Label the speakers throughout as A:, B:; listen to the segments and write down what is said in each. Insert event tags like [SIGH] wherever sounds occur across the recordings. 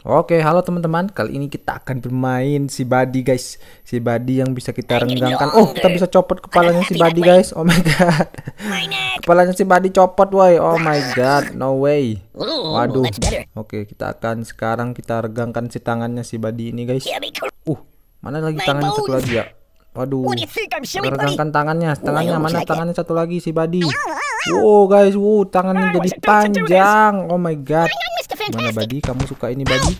A: Oke, halo teman-teman. Kali ini kita akan bermain si Badi, guys. Si Badi yang bisa kita renggangkan. Oh, kita bisa copot kepalanya si Badi, guys. Oh my [LAUGHS] god. Kepalanya si Badi copot, woi. Oh my god, no way. Waduh. Oke, kita akan sekarang kita regangkan si tangannya si Badi ini, guys. Uh, mana lagi tangannya satu lagi ya? Waduh. Regangkan tangannya. Tangannya mana? Tangannya satu lagi si Badi. Wow, guys. Wow, tangannya jadi panjang. Oh my god. Mana bagi? Kamu suka ini Badi?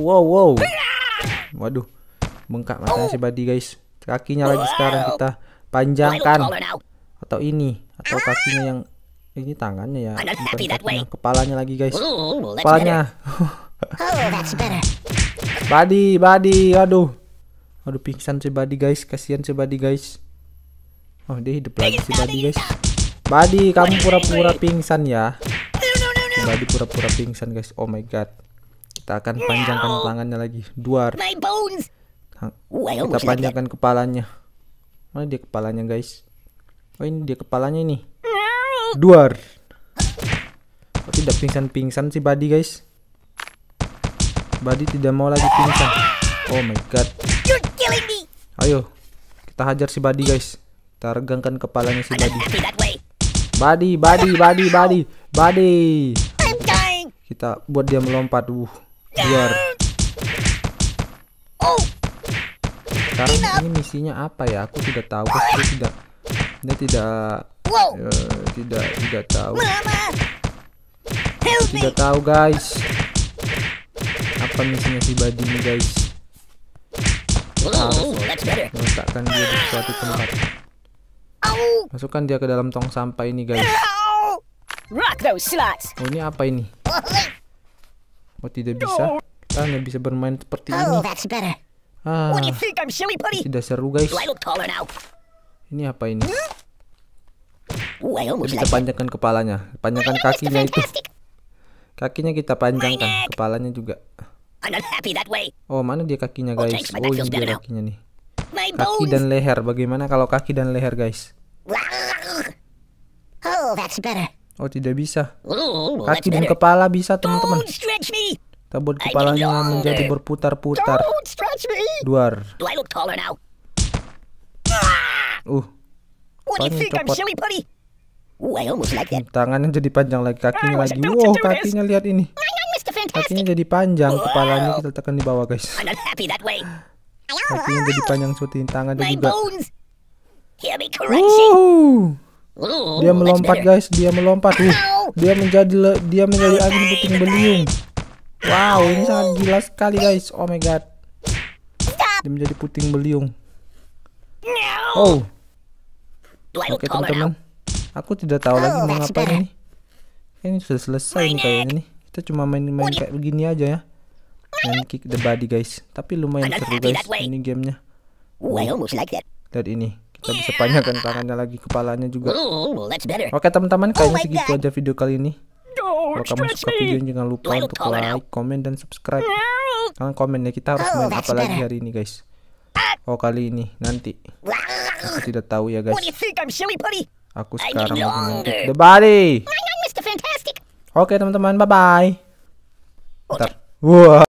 A: Wow, wow. Waduh. Bengkak mata oh. si badi, guys. Kakinya lagi sekarang kita panjangkan. Atau ini, atau kakinya yang ini tangannya ya. ini Kepalanya lagi, guys. Kepalanya. [LAUGHS] Oh, badi, badi. Aduh. Aduh pingsan si Badi guys, kasihan si Badi guys. Oh, dia hidup lagi si Badi guys. Badi, kamu pura-pura pingsan ya. Tadi pura-pura pingsan guys. Oh my god. Kita akan panjangkan tangannya lagi. Duar. Kita panjangkan kepalanya. Mana dia kepalanya guys? Oh ini dia kepalanya ini. Duar. Oh, tidak pingsan-pingsan sih Badi guys? Badi tidak mau lagi pingsan. Oh my god. Ayo, kita hajar si Badi guys. Kita regangkan kepalanya si Badi. Badi, Badi, Badi, Badi, Badi. Kita buat dia melompat. Uh, biar. Sekarang ini misinya apa ya? Aku tidak tahu. Aku tidak. Dia tidak. Uh, tidak tidak tahu. Tidak tahu guys. Apa misinya si Badi ini guys? Harus meletakkan dia di suatu tempat. Masukkan dia ke dalam tong sampah ini guys. Oh, ini apa ini? Oh tidak bisa. Ah nggak bisa bermain seperti oh, ini. Ah, tidak seru guys. Ini apa ini? Hmm? Kita panjangkan kepalanya, panjangkan kakinya itu. Kakinya kita panjangkan, kepalanya juga. Oh mana dia kakinya guys? Oh ini dia kakinya nih. Kaki dan leher. Bagaimana kalau kaki dan leher guys? Oh, that's better. Oh tidak bisa. Kaki dan kepala bisa teman-teman. Tabut kepalanya menjadi berputar-putar. Duar. Ah. Uh. Copot. Tangannya jadi panjang lagi, kakinya lagi. Wow, kakinya lihat ini. Kakinya jadi panjang, kepalanya kita tekan di bawah guys. Kakinya jadi panjang seperti ini, tangannya juga. Wow. Dia melompat guys, dia melompat. Uh, dia menjadi le dia menjadi angin puting beliung. Wow, ini sangat gila sekali guys. Oh my god. Dia menjadi puting beliung. Oh. Oke okay, teman-teman. Aku tidak tahu lagi oh, mau ngapain ini. Ini sudah selesai nih kayaknya nih. Kita cuma main-main kayak begini aja ya. Main kick the body guys. Tapi lumayan seru guys ini gamenya. Wow, Lihat ini kita bisa panjangkan tangannya lagi kepalanya juga oke teman-teman oh kayaknya segitu aja video kali ini kalau kamu suka video jangan lupa untuk like komen dan subscribe kalian komen ya kita harus oh, main apa lagi hari ini guys oh kali ini nanti aku tidak tahu ya guys aku sekarang mau untuk the body oke teman-teman bye bye Bentar. wow.